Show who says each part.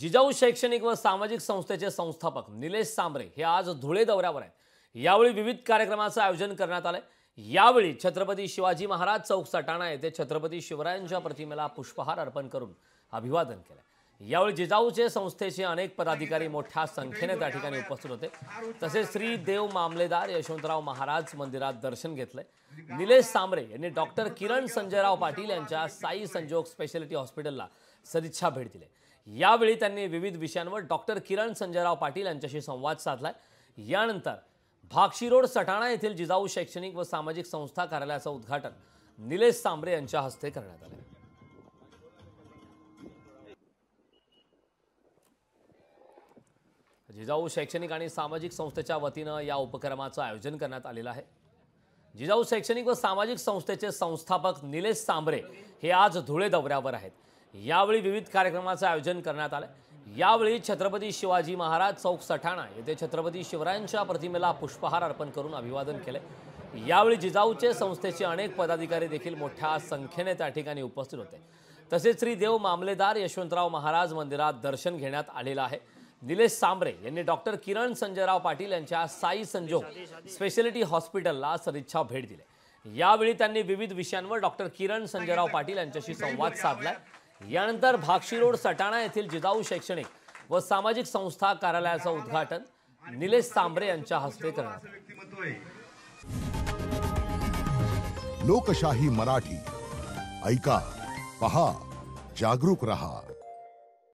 Speaker 1: जिजाऊ शैक्षणिक व सामाजिक संस्थेचे संस्थापक निलेश सांबरे हे आज धुळे दौऱ्यावर आहेत यावेळी विविध कार्यक्रमाचं आयोजन करण्यात आलंय यावेळी छत्रपती शिवाजी महाराज चौक सटाणा येथे छत्रपती शिवरायांच्या प्रतिमेला पुष्पहार अर्पण करून अभिवादन केलं यावेळी जिजाऊचे संस्थेचे अनेक पदाधिकारी मोठ्या संख्येने त्या ठिकाणी उपस्थित होते तसेच श्री देव मामलेदार यशवंतराव महाराज मंदिरात दर्शन घेतले निलेश सांबरे यांनी डॉक्टर किरण संजयराव पाटील यांच्या साई संजोग स्पेशालिटी हॉस्पिटलला सदिच्छा भेट दिली यावेळी त्यांनी विविध विषयांवर डॉक्टर किरण संजयराव पाटील यांच्याशी संवाद साधलाय यानंतर भागशी रोड सटाणा येथील जिजाऊ शैक्षणिक व सामाजिक संस्था कार्यालयाचं उद्घाटन निलेश सांबरे यांच्या हस्ते करण्यात आलं जिजाऊ शैक्षणिक आणि सामाजिक संस्थेच्या वतीनं या उपक्रमाचं आयोजन करण्यात आलेलं आहे जिजाऊ शैक्षणिक व सामाजिक संस्थेचे संस्थापक निलेश सांबरे हे आज धुळे दौऱ्यावर आहेत यावेळी विविध कार्यक्रमाचं आयोजन करण्यात आलं यावेळी छत्रपती शिवाजी महाराज चौक सठाणा येथे छत्रपती शिवरायांच्या प्रतिमेला पुष्पहार अर्पण करून अभिवादन केले यावेळी जिजाऊचे संस्थेचे अनेक पदाधिकारी देखील मोठ्या संख्येने त्या ठिकाणी उपस्थित होते तसेच श्री देव मामलेदार यशवंतराव महाराज मंदिरात दर्शन घेण्यात आलेलं आहे निलेश सांबरे यांनी डॉक्टर किरण संजयराव पाटील यांच्या साई संजोग स्पेशालिटी हॉस्पिटलला सदिच्छा भेट दिली यावेळी त्यांनी विविध विषयांवर डॉक्टर किरण संजयराव पाटील यांच्याशी संवाद साधला यानंतर भाक्षी रोड सटाणा येथील जिजाऊ शैक्षणिक व सामाजिक संस्था कार्यालयाचं उद्घाटन निलेश सांबरे यांच्या हस्ते करण्यात लोकशाही मराठी ऐका पहा जागरूक रहा